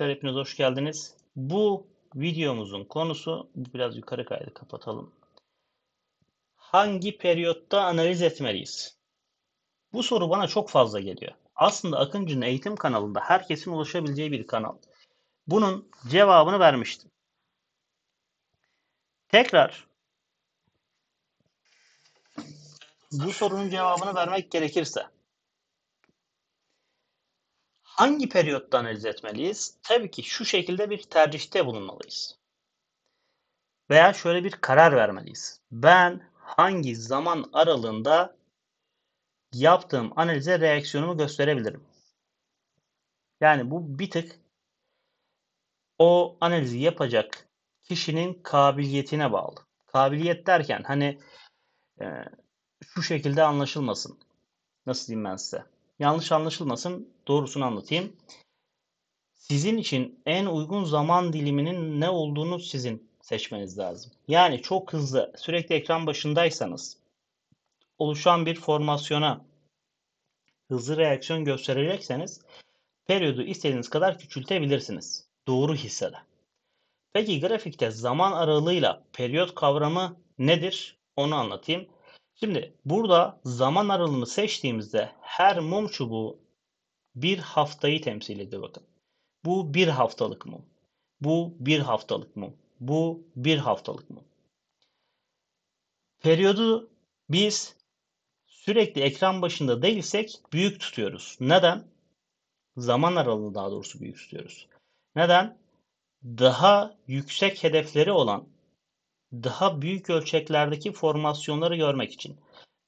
Tekrar hepiniz hoş geldiniz. Bu videomuzun konusu biraz yukarı kaydı kapatalım. Hangi periyotta analiz etmeliyiz? Bu soru bana çok fazla geliyor. Aslında Akıncı'nın eğitim kanalında herkesin ulaşabileceği bir kanal. Bunun cevabını vermiştim. Tekrar bu sorunun cevabını vermek gerekirse Hangi periyottan analiz etmeliyiz? Tabii ki şu şekilde bir tercihte bulunmalıyız. Veya şöyle bir karar vermeliyiz. Ben hangi zaman aralığında yaptığım analize reaksiyonumu gösterebilirim? Yani bu bir tık o analizi yapacak kişinin kabiliyetine bağlı. Kabiliyet derken hani e, şu şekilde anlaşılmasın. Nasıl diyeyim ben size? yanlış anlaşılmasın doğrusunu anlatayım. Sizin için en uygun zaman diliminin ne olduğunu sizin seçmeniz lazım. Yani çok hızlı sürekli ekran başındaysanız oluşan bir formasyona hızlı reaksiyon gösterecekseniz periyodu istediğiniz kadar küçültebilirsiniz. Doğru hissede. Peki grafikte zaman aralığıyla periyot kavramı nedir? Onu anlatayım. Şimdi burada zaman aralığını seçtiğimizde her mum çubuğu bir haftayı temsil ediyor bakın. Bu bir haftalık mum. Bu bir haftalık mum. Bu bir haftalık mum. Periyodu biz sürekli ekran başında değilsek büyük tutuyoruz. Neden? Zaman aralığını daha doğrusu büyük tutuyoruz. Neden? Daha yüksek hedefleri olan daha büyük ölçeklerdeki formasyonları görmek için.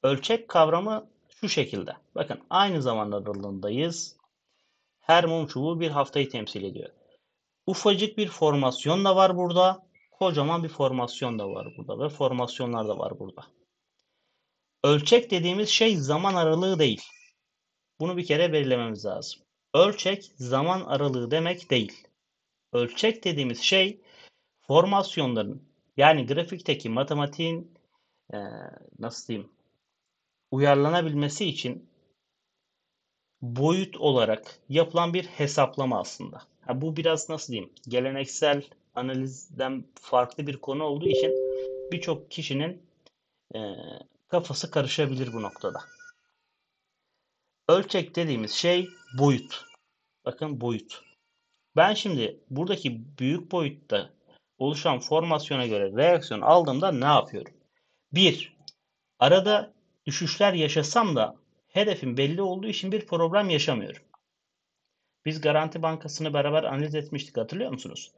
Ölçek kavramı şu şekilde. Bakın aynı zaman aralığındayız. Her mum çubuğu bir haftayı temsil ediyor. Ufacık bir formasyon da var burada. Kocaman bir formasyon da var burada ve formasyonlar da var burada. Ölçek dediğimiz şey zaman aralığı değil. Bunu bir kere belirlememiz lazım. Ölçek zaman aralığı demek değil. Ölçek dediğimiz şey formasyonların yani grafikteki matematiğin e, nasıl diyeyim uyarlanabilmesi için boyut olarak yapılan bir hesaplama aslında. Ha, bu biraz nasıl diyeyim geleneksel analizden farklı bir konu olduğu için birçok kişinin e, kafası karışabilir bu noktada. Ölçek dediğimiz şey boyut. Bakın boyut. Ben şimdi buradaki büyük boyutta oluşan formasyona göre reaksiyon aldığımda ne yapıyorum? 1. Arada düşüşler yaşasam da hedefim belli olduğu için bir problem yaşamıyorum. Biz Garanti Bankası'nı beraber analiz etmiştik hatırlıyor musunuz?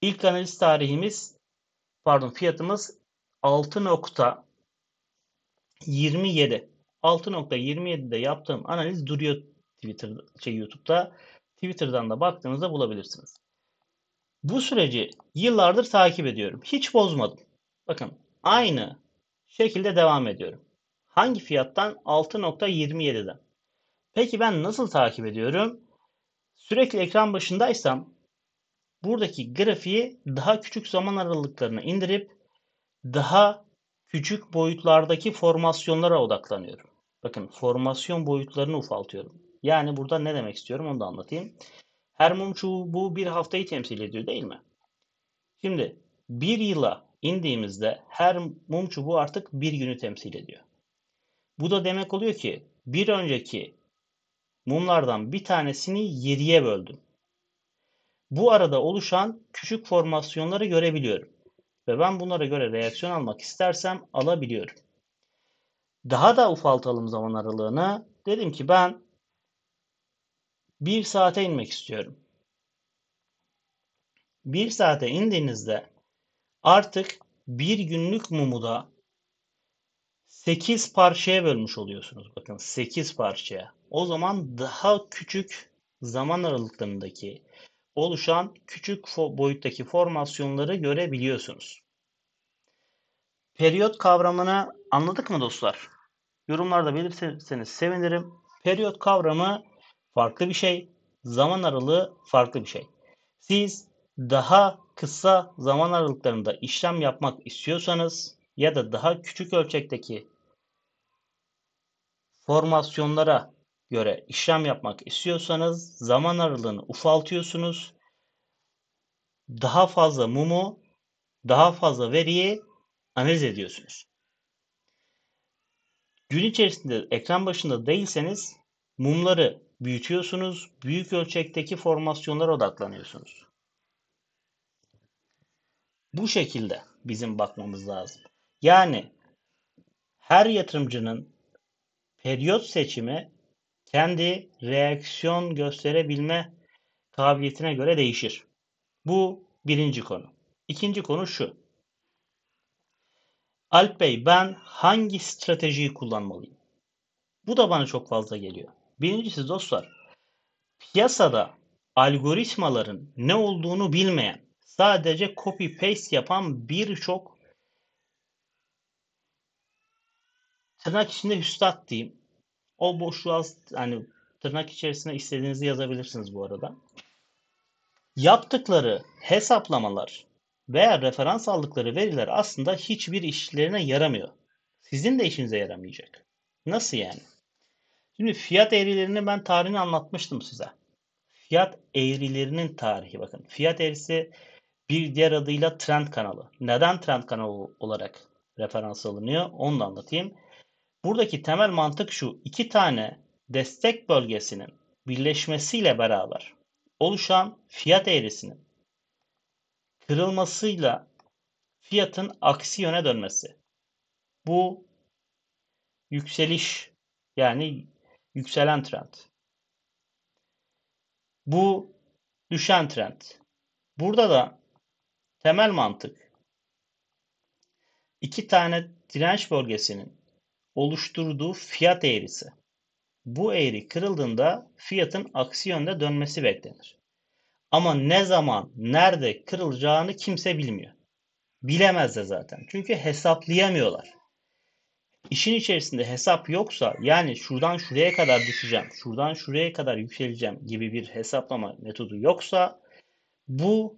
İlk analiz tarihimiz pardon fiyatımız 6.27. 6.27'de yaptığım analiz duruyor Twitter şey YouTube'da. Twitter'dan da baktığınızda bulabilirsiniz bu süreci yıllardır takip ediyorum. Hiç bozmadım. Bakın aynı şekilde devam ediyorum. Hangi fiyattan? 6.27'den. Peki ben nasıl takip ediyorum? Sürekli ekran başındaysam buradaki grafiği daha küçük zaman aralıklarına indirip daha küçük boyutlardaki formasyonlara odaklanıyorum. Bakın formasyon boyutlarını ufaltıyorum. Yani burada ne demek istiyorum onu da anlatayım. Her mum çubuğu bir haftayı temsil ediyor değil mi? Şimdi bir yıla indiğimizde her mum çubuğu artık bir günü temsil ediyor. Bu da demek oluyor ki bir önceki mumlardan bir tanesini 7'ye böldüm. Bu arada oluşan küçük formasyonları görebiliyorum. Ve ben bunlara göre reaksiyon almak istersem alabiliyorum. Daha da ufaltalım zaman aralığını. Dedim ki ben 1 saate inmek istiyorum. 1 saate indiğinizde artık bir günlük mumu da 8 parçaya bölmüş oluyorsunuz. Bakın 8 parçaya. O zaman daha küçük zaman aralıklarındaki oluşan küçük boyuttaki formasyonları görebiliyorsunuz. Periyot kavramını anladık mı dostlar? Yorumlarda belirtirseniz sevinirim. Periyot kavramı farklı bir şey, zaman aralığı farklı bir şey. Siz daha kısa zaman aralıklarında işlem yapmak istiyorsanız ya da daha küçük ölçekteki formasyonlara göre işlem yapmak istiyorsanız zaman aralığını ufaltıyorsunuz. Daha fazla mumu, daha fazla veriyi analiz ediyorsunuz. Gün içerisinde ekran başında değilseniz mumları büyütüyorsunuz, büyük ölçekteki formasyonlara odaklanıyorsunuz. Bu şekilde bizim bakmamız lazım. Yani her yatırımcının periyot seçimi kendi reaksiyon gösterebilme kabiliyetine göre değişir. Bu birinci konu. İkinci konu şu. Alp Bey ben hangi stratejiyi kullanmalıyım? Bu da bana çok fazla geliyor. Birincisi dostlar piyasada algoritmaların ne olduğunu bilmeyen sadece copy paste yapan birçok tırnak içinde üstad diyeyim. O boşluğa hani tırnak içerisine istediğinizi yazabilirsiniz bu arada. Yaptıkları hesaplamalar veya referans aldıkları veriler aslında hiçbir işlerine yaramıyor. Sizin de işinize yaramayacak. Nasıl yani? Şimdi fiyat eğrilerini ben tarihini anlatmıştım size. Fiyat eğrilerinin tarihi bakın. Fiyat eğrisi bir diğer adıyla trend kanalı. Neden trend kanalı olarak referans alınıyor? Onu da anlatayım. Buradaki temel mantık şu. iki tane destek bölgesinin birleşmesiyle beraber oluşan fiyat eğrisinin kırılmasıyla fiyatın aksi yöne dönmesi. Bu yükseliş yani Yükselen trend. Bu düşen trend. Burada da temel mantık iki tane direnç bölgesinin oluşturduğu fiyat eğrisi. Bu eğri kırıldığında fiyatın aksi yönde dönmesi beklenir. Ama ne zaman, nerede kırılacağını kimse bilmiyor. Bilemez de zaten. Çünkü hesaplayamıyorlar işin içerisinde hesap yoksa yani şuradan şuraya kadar düşeceğim, şuradan şuraya kadar yükseleceğim gibi bir hesaplama metodu yoksa bu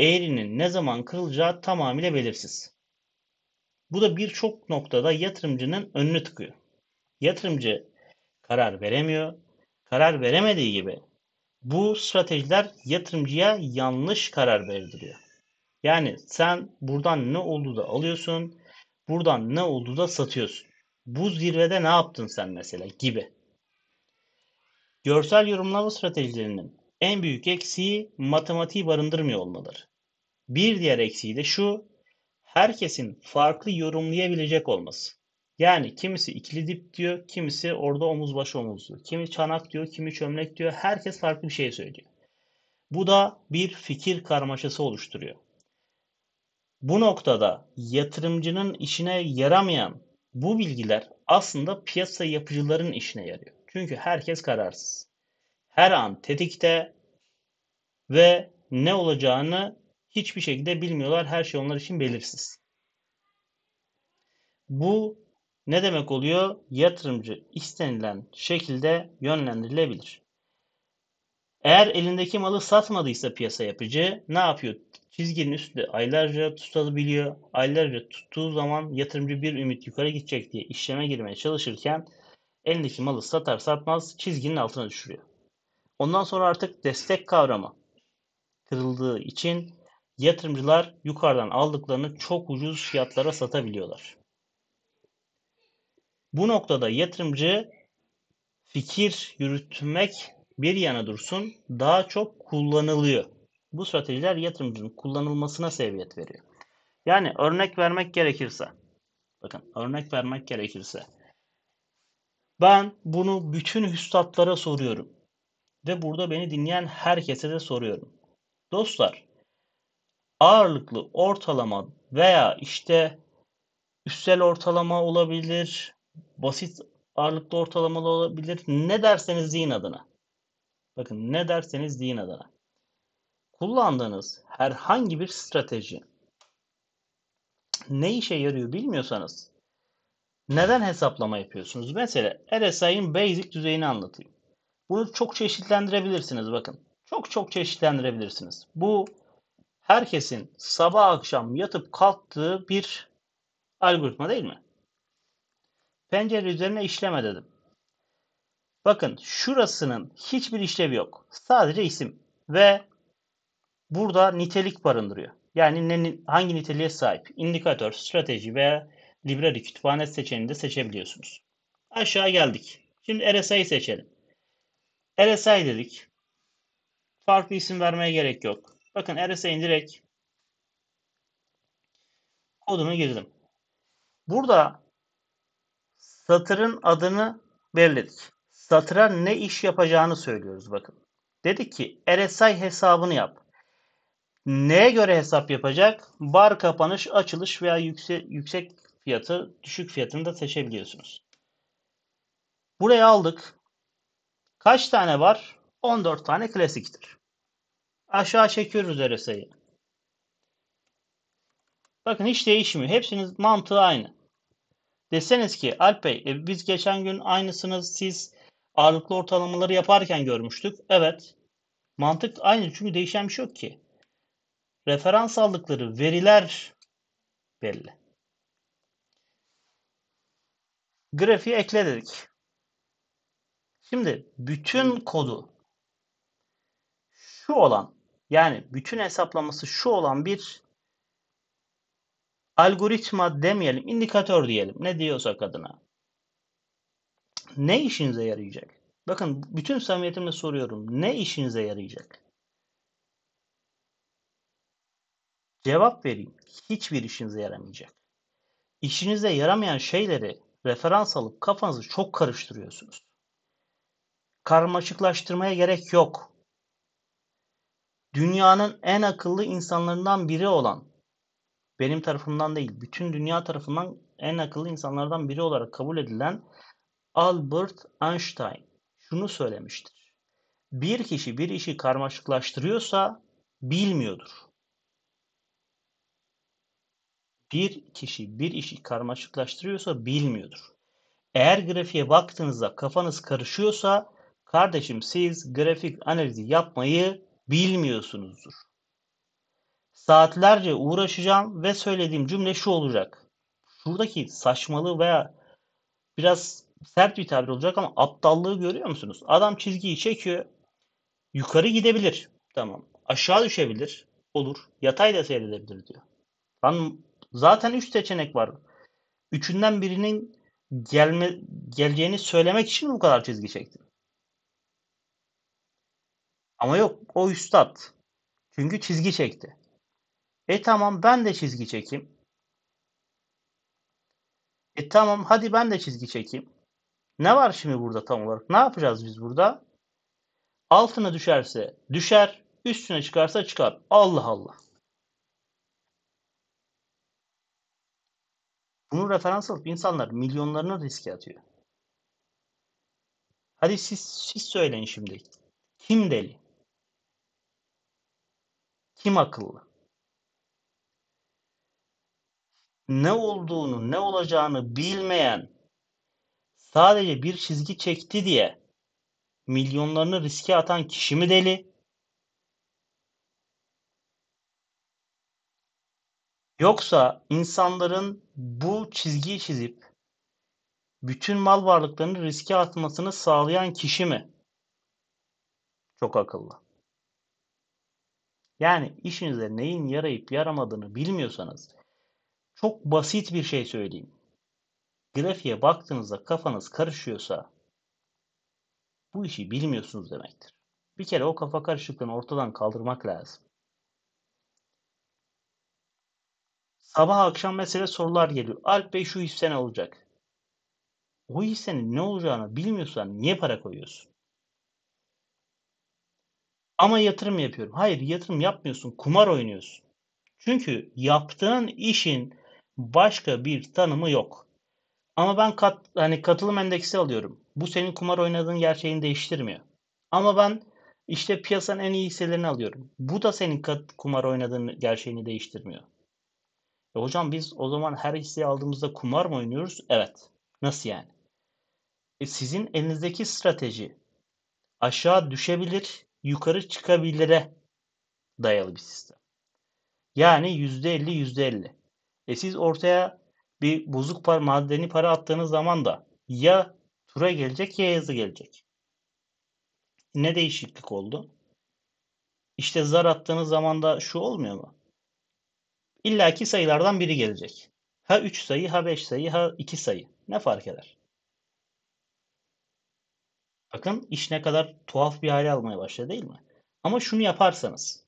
eğrinin ne zaman kırılacağı tamamıyla belirsiz. Bu da birçok noktada yatırımcının önünü tıkıyor. Yatırımcı karar veremiyor. Karar veremediği gibi bu stratejiler yatırımcıya yanlış karar verdiriyor. Yani sen buradan ne olduğu da alıyorsun Buradan ne oldu da satıyorsun? Bu zirvede ne yaptın sen mesela gibi. Görsel yorumlama stratejilerinin en büyük eksiği matematiği barındırmıyor olmalıdır. Bir diğer eksiği de şu, herkesin farklı yorumlayabilecek olması. Yani kimisi ikili dip diyor, kimisi orada omuz baş omuzlu, diyor. Kimi çanak diyor, kimi çömlek diyor. Herkes farklı bir şey söylüyor. Bu da bir fikir karmaşası oluşturuyor. Bu noktada yatırımcının işine yaramayan bu bilgiler aslında piyasa yapıcıların işine yarıyor. Çünkü herkes kararsız. Her an tetikte ve ne olacağını hiçbir şekilde bilmiyorlar. Her şey onlar için belirsiz. Bu ne demek oluyor? Yatırımcı istenilen şekilde yönlendirilebilir. Eğer elindeki malı satmadıysa piyasa yapıcı ne yapıyor? çizginin üstünde aylarca tutabiliyor. Aylarca tuttuğu zaman yatırımcı bir ümit yukarı gidecek diye işleme girmeye çalışırken elindeki malı satar satmaz çizginin altına düşürüyor. Ondan sonra artık destek kavramı kırıldığı için yatırımcılar yukarıdan aldıklarını çok ucuz fiyatlara satabiliyorlar. Bu noktada yatırımcı fikir yürütmek bir yana dursun daha çok kullanılıyor. Bu stratejiler yatırımcının kullanılmasına seviyet veriyor. Yani örnek vermek gerekirse bakın örnek vermek gerekirse ben bunu bütün hüstatlara soruyorum. Ve burada beni dinleyen herkese de soruyorum. Dostlar ağırlıklı ortalama veya işte üstel ortalama olabilir, basit ağırlıklı ortalamalı olabilir. Ne derseniz deyin adına. Bakın ne derseniz deyin adına kullandığınız herhangi bir strateji ne işe yarıyor bilmiyorsanız neden hesaplama yapıyorsunuz? Mesela RSI'nin basic düzeyini anlatayım. Bunu çok çeşitlendirebilirsiniz bakın. Çok çok çeşitlendirebilirsiniz. Bu herkesin sabah akşam yatıp kalktığı bir algoritma değil mi? Pencere üzerine işleme dedim. Bakın şurasının hiçbir işlevi yok. Sadece isim ve burada nitelik barındırıyor. Yani ne, hangi niteliğe sahip? İndikatör, strateji veya library kütüphane seçeneğini seçebiliyorsunuz. Aşağı geldik. Şimdi RSI'yi seçelim. RSI dedik. Farklı isim vermeye gerek yok. Bakın RSI'nin direkt kodunu girdim. Burada satırın adını belirledik. Satıra ne iş yapacağını söylüyoruz bakın. Dedik ki RSI hesabını yap. Neye göre hesap yapacak? Bar kapanış, açılış veya yüksek, yüksek fiyatı, düşük fiyatını da seçebiliyorsunuz. Buraya aldık. Kaç tane var? 14 tane klasiktir. Aşağı çekiyoruz RSI'yi. Bakın hiç değişmiyor. Hepsinin mantığı aynı. Deseniz ki Alp Bey e, biz geçen gün aynısını siz ağırlıklı ortalamaları yaparken görmüştük. Evet. Mantık aynı çünkü değişen bir şey yok ki referans aldıkları veriler belli. Grafiği ekledik. Şimdi bütün kodu şu olan yani bütün hesaplaması şu olan bir algoritma demeyelim, indikatör diyelim. Ne diyorsak adına. Ne işinize yarayacak? Bakın bütün samimiyetimle soruyorum. Ne işinize yarayacak? Cevap vereyim. Hiçbir işinize yaramayacak. İşinize yaramayan şeyleri referans alıp kafanızı çok karıştırıyorsunuz. Karmaşıklaştırmaya gerek yok. Dünyanın en akıllı insanlarından biri olan, benim tarafımdan değil, bütün dünya tarafından en akıllı insanlardan biri olarak kabul edilen Albert Einstein şunu söylemiştir. Bir kişi bir işi karmaşıklaştırıyorsa bilmiyordur bir kişi bir işi karmaşıklaştırıyorsa bilmiyordur. Eğer grafiğe baktığınızda kafanız karışıyorsa kardeşim siz grafik analizi yapmayı bilmiyorsunuzdur. Saatlerce uğraşacağım ve söylediğim cümle şu olacak. Şuradaki saçmalığı veya biraz sert bir tabir olacak ama aptallığı görüyor musunuz? Adam çizgiyi çekiyor. Yukarı gidebilir. Tamam. Aşağı düşebilir. Olur. Yatay da seyredebilir diyor. Lan Zaten 3 seçenek var. Üçünden birinin gelme, geleceğini söylemek için bu kadar çizgi çektin? Ama yok o üstad. Çünkü çizgi çekti. E tamam ben de çizgi çekeyim. E tamam hadi ben de çizgi çekeyim. Ne var şimdi burada tam olarak? Ne yapacağız biz burada? Altına düşerse düşer, üstüne çıkarsa çıkar. Allah Allah. Bunu referans alıp insanlar milyonlarını riske atıyor. Hadi siz, siz söyleyin şimdi. Kim deli? Kim akıllı? Ne olduğunu, ne olacağını bilmeyen sadece bir çizgi çekti diye milyonlarını riske atan kişi mi deli? Yoksa insanların bu çizgiyi çizip bütün mal varlıklarını riske atmasını sağlayan kişi mi? Çok akıllı. Yani işinize neyin yarayıp yaramadığını bilmiyorsanız çok basit bir şey söyleyeyim. Grafiğe baktığınızda kafanız karışıyorsa bu işi bilmiyorsunuz demektir. Bir kere o kafa karışıklığını ortadan kaldırmak lazım. Sabah akşam mesela sorular geliyor. Alp Bey şu hisse ne olacak? O hissenin ne olacağını bilmiyorsan niye para koyuyorsun? Ama yatırım yapıyorum. Hayır yatırım yapmıyorsun. Kumar oynuyorsun. Çünkü yaptığın işin başka bir tanımı yok. Ama ben kat, hani katılım endeksi alıyorum. Bu senin kumar oynadığın gerçeğini değiştirmiyor. Ama ben işte piyasanın en iyi hisselerini alıyorum. Bu da senin kat, kumar oynadığın gerçeğini değiştirmiyor. E hocam biz o zaman her hisseyi aldığımızda kumar mı oynuyoruz? Evet. Nasıl yani? E sizin elinizdeki strateji aşağı düşebilir, yukarı çıkabilire dayalı bir sistem. Yani %50 %50. E siz ortaya bir bozuk para, madeni para attığınız zaman da ya tura gelecek ya yazı gelecek. Ne değişiklik oldu? İşte zar attığınız zaman da şu olmuyor mu? İlla ki sayılardan biri gelecek. Ha 3 sayı, ha 5 sayı, ha 2 sayı. Ne fark eder? Bakın iş ne kadar tuhaf bir hale almaya başladı değil mi? Ama şunu yaparsanız,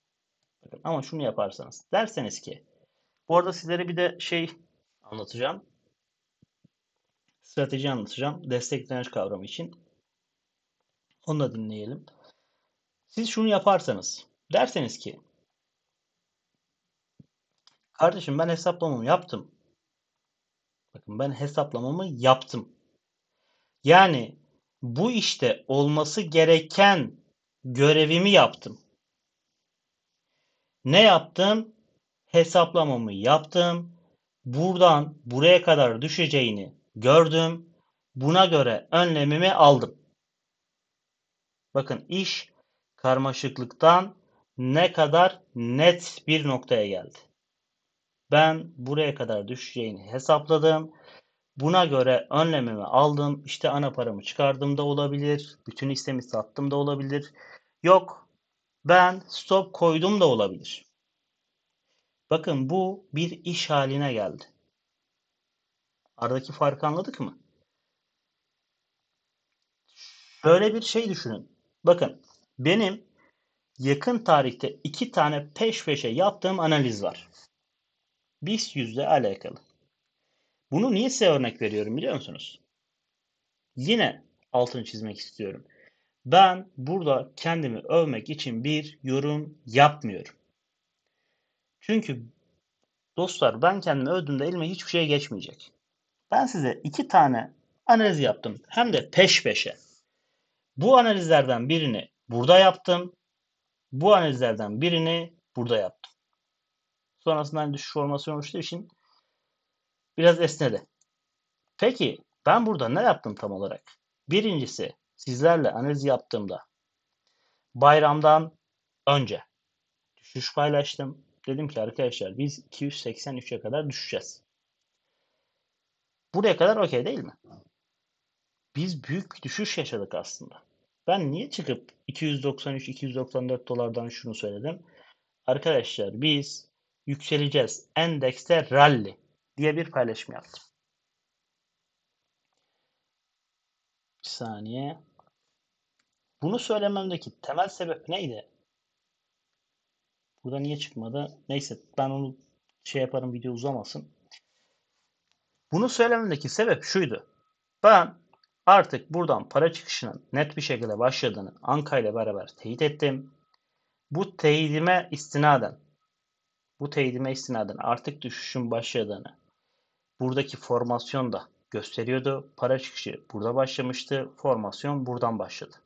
bakın ama şunu yaparsanız derseniz ki, bu arada sizlere bir de şey anlatacağım. Strateji anlatacağım. Destek direnç kavramı için. Onu da dinleyelim. Siz şunu yaparsanız, derseniz ki Kardeşim ben hesaplamamı yaptım. Bakın ben hesaplamamı yaptım. Yani bu işte olması gereken görevimi yaptım. Ne yaptım? Hesaplamamı yaptım. Buradan buraya kadar düşeceğini gördüm. Buna göre önlemimi aldım. Bakın iş karmaşıklıktan ne kadar net bir noktaya geldi. Ben buraya kadar düşeceğini hesapladım. Buna göre önlemimi aldım. İşte ana paramı çıkardım da olabilir. Bütün hissemi sattım da olabilir. Yok ben stop koydum da olabilir. Bakın bu bir iş haline geldi. Aradaki farkı anladık mı? Böyle bir şey düşünün. Bakın benim yakın tarihte iki tane peş peşe yaptığım analiz var. BIST yüzde alakalı. Bunu niye size örnek veriyorum biliyor musunuz? Yine altını çizmek istiyorum. Ben burada kendimi övmek için bir yorum yapmıyorum. Çünkü dostlar ben kendimi övdüğümde elime hiçbir şey geçmeyecek. Ben size iki tane analiz yaptım. Hem de peş peşe. Bu analizlerden birini burada yaptım. Bu analizlerden birini burada yaptım. Sonrasında hani düşüş formasyon oluştuğu için biraz esnedi. Peki ben burada ne yaptım tam olarak? Birincisi sizlerle analiz yaptığımda bayramdan önce düşüş paylaştım. Dedim ki arkadaşlar biz 283'e kadar düşeceğiz. Buraya kadar okey değil mi? Biz büyük düşüş yaşadık aslında. Ben niye çıkıp 293-294 dolardan şunu söyledim? Arkadaşlar biz yükseleceğiz. Endekste rally diye bir paylaşım yaptım. Bir saniye. Bunu söylememdeki temel sebep neydi? Burada niye çıkmadı? Neyse ben onu şey yaparım video uzamasın. Bunu söylememdeki sebep şuydu. Ben artık buradan para çıkışının net bir şekilde başladığını Anka ile beraber teyit ettim. Bu teyidime istinaden bu teyidime istinaden artık düşüşün başladığını buradaki formasyon da gösteriyordu. Para çıkışı burada başlamıştı. Formasyon buradan başladı.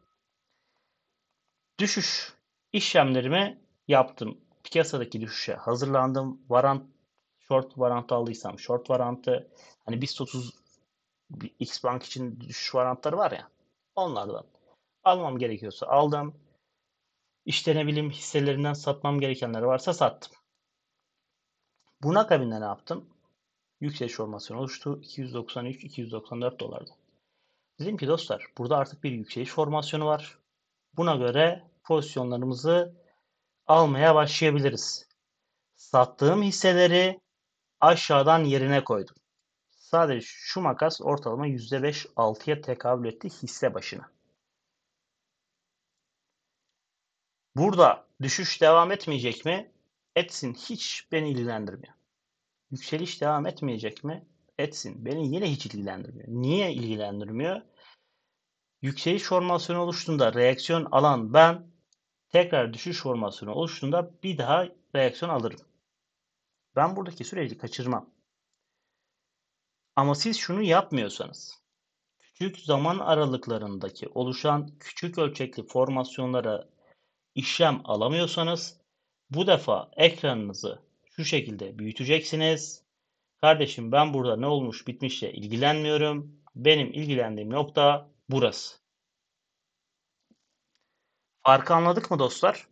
Düşüş işlemlerimi yaptım. Piyasadaki düşüşe hazırlandım. Varant short varantı aldıysam short varantı hani BIST 30 X Bank için düşüş varantları var ya onlardan almam gerekiyorsa aldım. İşlenebilim hisselerinden satmam gerekenler varsa sattım. Bunun akabinde ne yaptım? Yükseliş formasyonu oluştu. 293-294 dolardı. Dedim ki dostlar burada artık bir yükseliş formasyonu var. Buna göre pozisyonlarımızı almaya başlayabiliriz. Sattığım hisseleri aşağıdan yerine koydum. Sadece şu makas ortalama %5-6'ya tekabül etti hisse başına. Burada düşüş devam etmeyecek mi? Etsin hiç beni ilgilendirmiyor. Yükseliş devam etmeyecek mi? Etsin. Beni yine hiç ilgilendirmiyor. Niye ilgilendirmiyor? Yükseliş formasyonu oluştuğunda reaksiyon alan ben tekrar düşüş formasyonu oluştuğunda bir daha reaksiyon alırım. Ben buradaki süreci kaçırmam. Ama siz şunu yapmıyorsanız, küçük zaman aralıklarındaki oluşan küçük ölçekli formasyonlara işlem alamıyorsanız bu defa ekranınızı şu şekilde büyüteceksiniz. Kardeşim ben burada ne olmuş bitmişle ilgilenmiyorum. Benim ilgilendiğim nokta burası. Farkı anladık mı dostlar?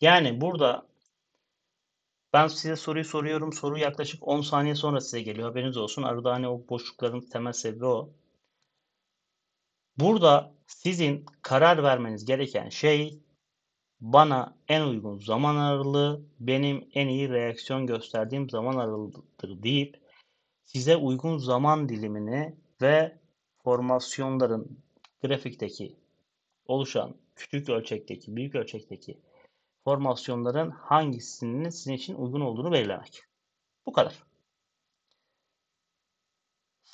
Yani burada ben size soruyu soruyorum. Soru yaklaşık 10 saniye sonra size geliyor. Haberiniz olsun. Arada hani o boşlukların temel sebebi o. Burada sizin karar vermeniz gereken şey bana en uygun zaman aralığı, benim en iyi reaksiyon gösterdiğim zaman aralığıdır deyip size uygun zaman dilimini ve formasyonların grafikteki oluşan küçük ölçekteki, büyük ölçekteki formasyonların hangisinin sizin için uygun olduğunu belirlemek. Bu kadar.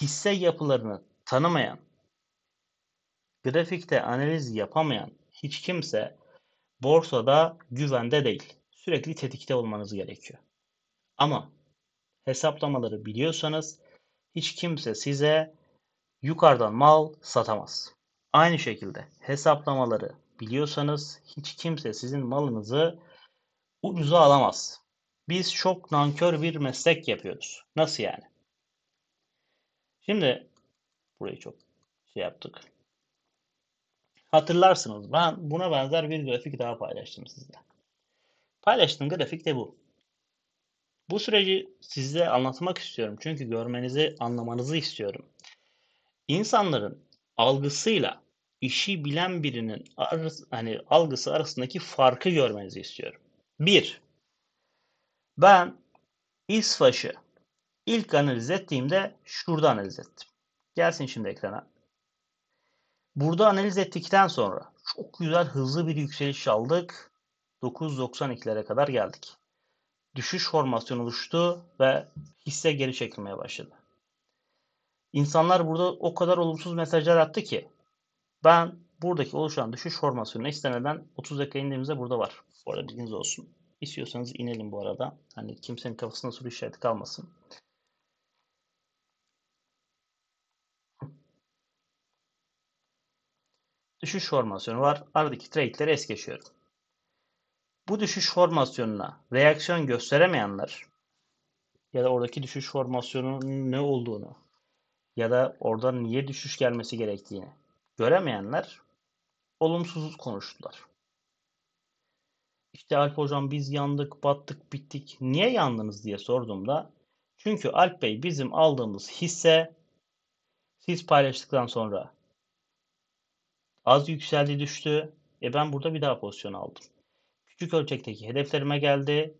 Hisse yapılarını tanımayan, grafikte analiz yapamayan hiç kimse borsada güvende değil. Sürekli tetikte olmanız gerekiyor. Ama hesaplamaları biliyorsanız hiç kimse size yukarıdan mal satamaz. Aynı şekilde hesaplamaları biliyorsanız hiç kimse sizin malınızı ucuza alamaz. Biz çok nankör bir meslek yapıyoruz. Nasıl yani? Şimdi burayı çok şey yaptık. Hatırlarsınız ben buna benzer bir grafik daha paylaştım sizle. Paylaştığım grafik de bu. Bu süreci size anlatmak istiyorum. Çünkü görmenizi, anlamanızı istiyorum. İnsanların algısıyla işi bilen birinin arası, hani algısı arasındaki farkı görmenizi istiyorum. Bir, ben İsfaş'ı ilk analiz ettiğimde şurada analiz ettim. Gelsin şimdi ekrana. Burada analiz ettikten sonra çok güzel hızlı bir yükseliş aldık. 9.92'lere kadar geldik. Düşüş formasyonu oluştu ve hisse geri çekilmeye başladı. İnsanlar burada o kadar olumsuz mesajlar attı ki ben buradaki oluşan düşüş formasyonu isteneden 30 dakika indiğimizde burada var. Bu arada bilginiz olsun. İstiyorsanız inelim bu arada. Hani kimsenin kafasında soru işareti kalmasın. Düşüş formasyonu var. Aradaki trade'leri es geçiyorum. Bu düşüş formasyonuna reaksiyon gösteremeyenler ya da oradaki düşüş formasyonunun ne olduğunu ya da oradan niye düşüş gelmesi gerektiğini göremeyenler olumsuz konuştular. İşte Alp hocam biz yandık, battık, bittik. Niye yandınız diye sorduğumda çünkü Alp Bey bizim aldığımız hisse siz paylaştıktan sonra az yükseldi düştü. E ben burada bir daha pozisyon aldım. Küçük ölçekteki hedeflerime geldi.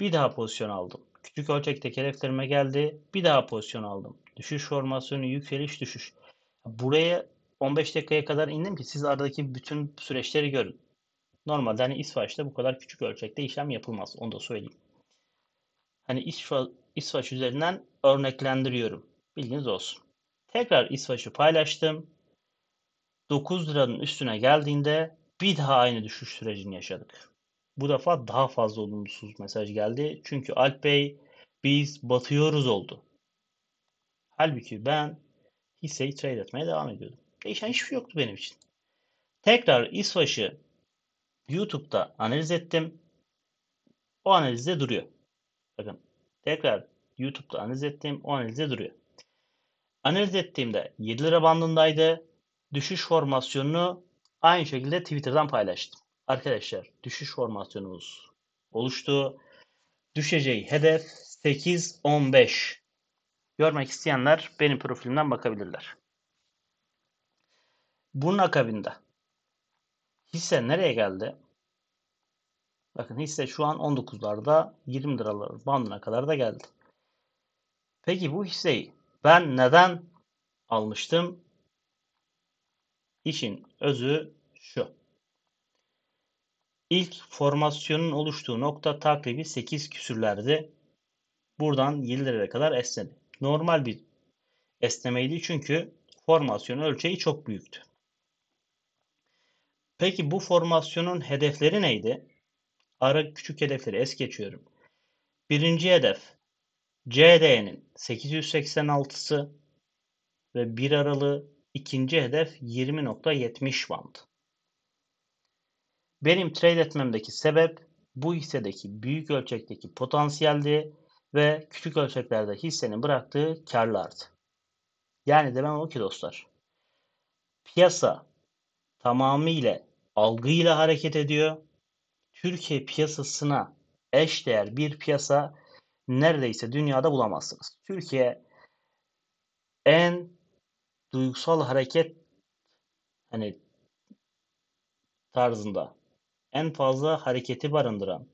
Bir daha pozisyon aldım. Küçük ölçekteki hedeflerime geldi. Bir daha pozisyon aldım. Düşüş formasyonu, yükseliş, düşüş. Buraya 15 dakikaya kadar indim ki siz aradaki bütün süreçleri görün. Normalde hani İsveç'te bu kadar küçük ölçekte işlem yapılmaz. Onu da söyleyeyim. Hani İsveç, üzerinden örneklendiriyorum. Bilginiz olsun. Tekrar İsveç'i paylaştım. 9 liranın üstüne geldiğinde bir daha aynı düşüş sürecini yaşadık. Bu defa daha fazla olumsuz mesaj geldi. Çünkü Alp Bey biz batıyoruz oldu. Halbuki ben hisseyi trade etmeye devam ediyordum. Değişen hiçbir şey yoktu benim için. Tekrar İsvaş'ı YouTube'da analiz ettim. O analizde duruyor. Bakın tekrar YouTube'da analiz ettim. O analizde duruyor. Analiz ettiğimde 7 lira bandındaydı. Düşüş formasyonunu aynı şekilde Twitter'dan paylaştım. Arkadaşlar düşüş formasyonumuz oluştu. Düşeceği hedef 8-15. Görmek isteyenler benim profilimden bakabilirler. Bunun akabinde hisse nereye geldi? Bakın hisse şu an 19'larda 20 liralar bandına kadar da geldi. Peki bu hisseyi ben neden almıştım? İşin özü şu. İlk formasyonun oluştuğu nokta takribi 8 küsürlerdi. Buradan 7 liraya kadar esnedi. Normal bir esnemeydi çünkü formasyon ölçeği çok büyüktü. Peki bu formasyonun hedefleri neydi? Ara küçük hedefleri es geçiyorum. Birinci hedef CDE'nin 886'sı ve 1 aralığı ikinci hedef 20.70 band. Benim trade etmemdeki sebep bu hissedeki büyük ölçekteki potansiyeldi ve küçük ölçeklerde hissenin bıraktığı karlardı. Yani demem o ki dostlar. Piyasa tamamıyla algıyla hareket ediyor. Türkiye piyasasına eşdeğer bir piyasa neredeyse dünyada bulamazsınız. Türkiye en duygusal hareket hani tarzında en fazla hareketi barındıran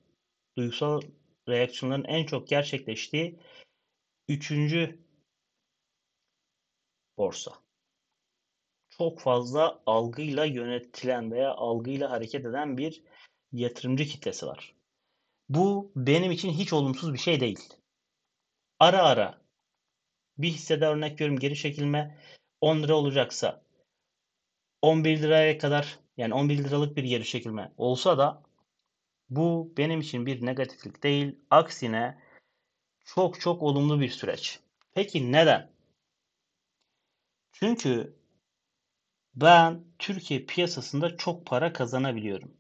duygusal reaksiyonların en çok gerçekleştiği üçüncü borsa çok fazla algıyla yönetilen veya algıyla hareket eden bir yatırımcı kitlesi var. Bu benim için hiç olumsuz bir şey değil. Ara ara bir hissede örnek veriyorum geri çekilme 10 lira olacaksa 11 liraya kadar yani 11 liralık bir geri çekilme olsa da bu benim için bir negatiflik değil. Aksine çok çok olumlu bir süreç. Peki neden? Çünkü ben Türkiye piyasasında çok para kazanabiliyorum.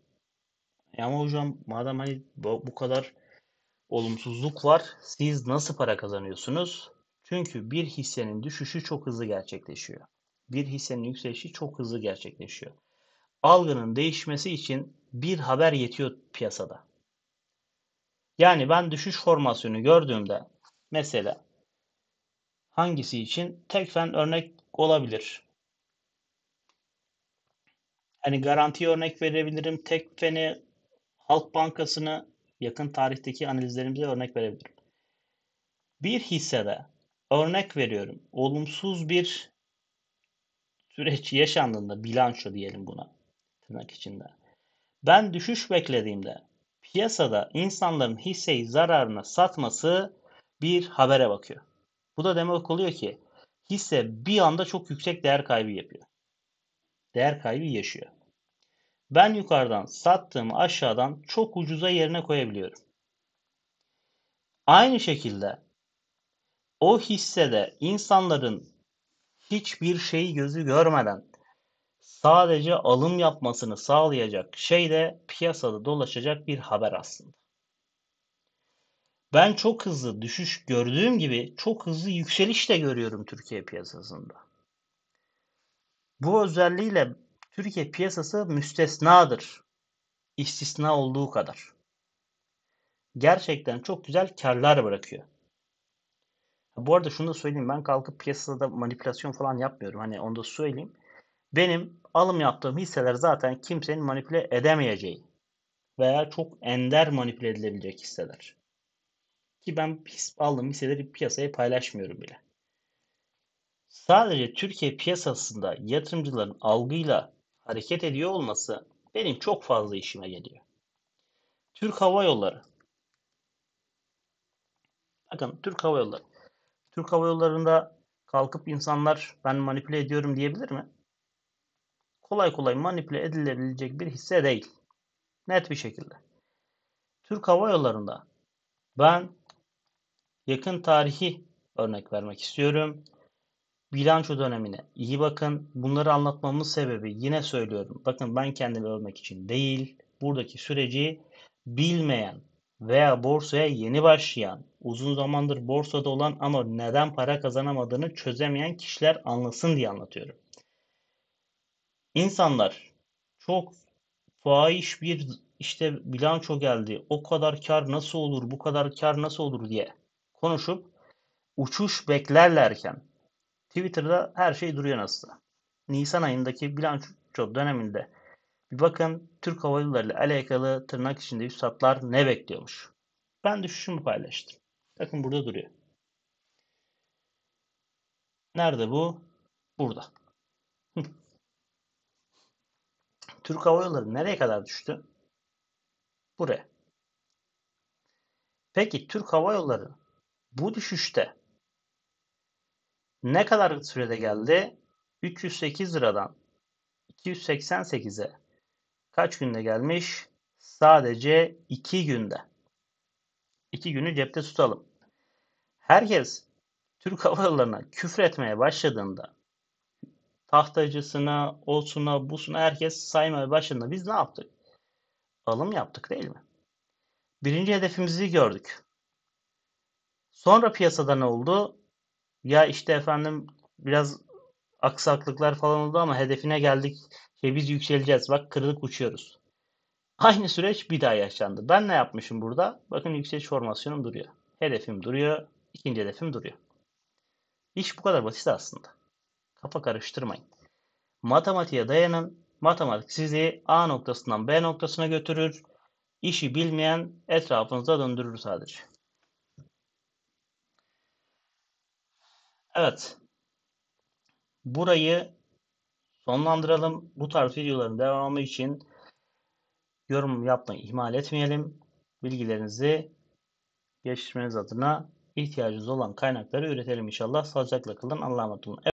Ama hocam madem hani bu kadar olumsuzluk var siz nasıl para kazanıyorsunuz? Çünkü bir hissenin düşüşü çok hızlı gerçekleşiyor. Bir hissenin yükselişi çok hızlı gerçekleşiyor. Algının değişmesi için bir haber yetiyor piyasada. Yani ben düşüş formasyonu gördüğümde mesela hangisi için tekfen örnek olabilir. Hani garanti örnek verebilirim. Tekfen'i, Halk Bankası'nı yakın tarihteki analizlerimize örnek verebilirim. Bir hissede örnek veriyorum. Olumsuz bir süreç yaşandığında bilanço diyelim buna tırnak içinde. Ben düşüş beklediğimde piyasada insanların hisseyi zararına satması bir habere bakıyor. Bu da demek oluyor ki hisse bir anda çok yüksek değer kaybı yapıyor değer kaybı yaşıyor. Ben yukarıdan sattığımı aşağıdan çok ucuza yerine koyabiliyorum. Aynı şekilde o hissede insanların hiçbir şeyi gözü görmeden sadece alım yapmasını sağlayacak şey de piyasada dolaşacak bir haber aslında. Ben çok hızlı düşüş gördüğüm gibi çok hızlı yükseliş de görüyorum Türkiye piyasasında. Bu özelliğiyle Türkiye piyasası müstesnadır. İstisna olduğu kadar. Gerçekten çok güzel karlar bırakıyor. Bu arada şunu da söyleyeyim. Ben kalkıp piyasada manipülasyon falan yapmıyorum. Hani onu da söyleyeyim. Benim alım yaptığım hisseler zaten kimsenin manipüle edemeyeceği veya çok ender manipüle edilebilecek hisseler. Ki ben his, aldığım hisseleri piyasaya paylaşmıyorum bile. Sadece Türkiye piyasasında yatırımcıların algıyla hareket ediyor olması benim çok fazla işime geliyor. Türk Hava Yolları. Bakın Türk Hava Yolları. Türk Hava Yolları'nda kalkıp insanlar ben manipüle ediyorum diyebilir mi? Kolay kolay manipüle edilebilecek bir hisse değil. Net bir şekilde. Türk Hava Yolları'nda ben yakın tarihi örnek vermek istiyorum bilanço dönemine iyi bakın. Bunları anlatmamın sebebi yine söylüyorum. Bakın ben kendimi övmek için değil. Buradaki süreci bilmeyen veya borsaya yeni başlayan, uzun zamandır borsada olan ama neden para kazanamadığını çözemeyen kişiler anlasın diye anlatıyorum. İnsanlar çok fahiş bir işte bilanço geldi. O kadar kar nasıl olur? Bu kadar kar nasıl olur diye konuşup uçuş beklerlerken Twitter'da her şey duruyor nasıl. Nisan ayındaki bilanço döneminde bir bakın Türk Hava Yolları ile alakalı tırnak içinde üst hatlar ne bekliyormuş. Ben düşüşümü paylaştım. Bakın burada duruyor. Nerede bu? Burada. Türk Hava Yolları nereye kadar düştü? Buraya. Peki Türk Hava Yolları bu düşüşte ne kadar sürede geldi? 308 liradan 288'e kaç günde gelmiş? Sadece 2 günde. 2 günü cepte tutalım. Herkes Türk Hava Yolları'na etmeye başladığında tahtacısına, olsuna, busuna herkes saymaya başladığında biz ne yaptık? Alım yaptık değil mi? Birinci hedefimizi gördük. Sonra piyasada ne oldu? Ya işte efendim biraz aksaklıklar falan oldu ama hedefine geldik. ve biz yükseleceğiz. Bak kırdık uçuyoruz. Aynı süreç bir daha yaşandı. Ben ne yapmışım burada? Bakın yükseliş formasyonum duruyor. Hedefim duruyor. ikinci hedefim duruyor. İş bu kadar basit aslında. Kafa karıştırmayın. Matematiğe dayanın. Matematik sizi A noktasından B noktasına götürür. İşi bilmeyen etrafınıza döndürür sadece. Evet. Burayı sonlandıralım. Bu tarz videoların devamı için yorum yapmayı ihmal etmeyelim. Bilgilerinizi geliştirmeniz adına ihtiyacınız olan kaynakları üretelim inşallah. Sağlıcakla kalın. Allah'a emanet olun.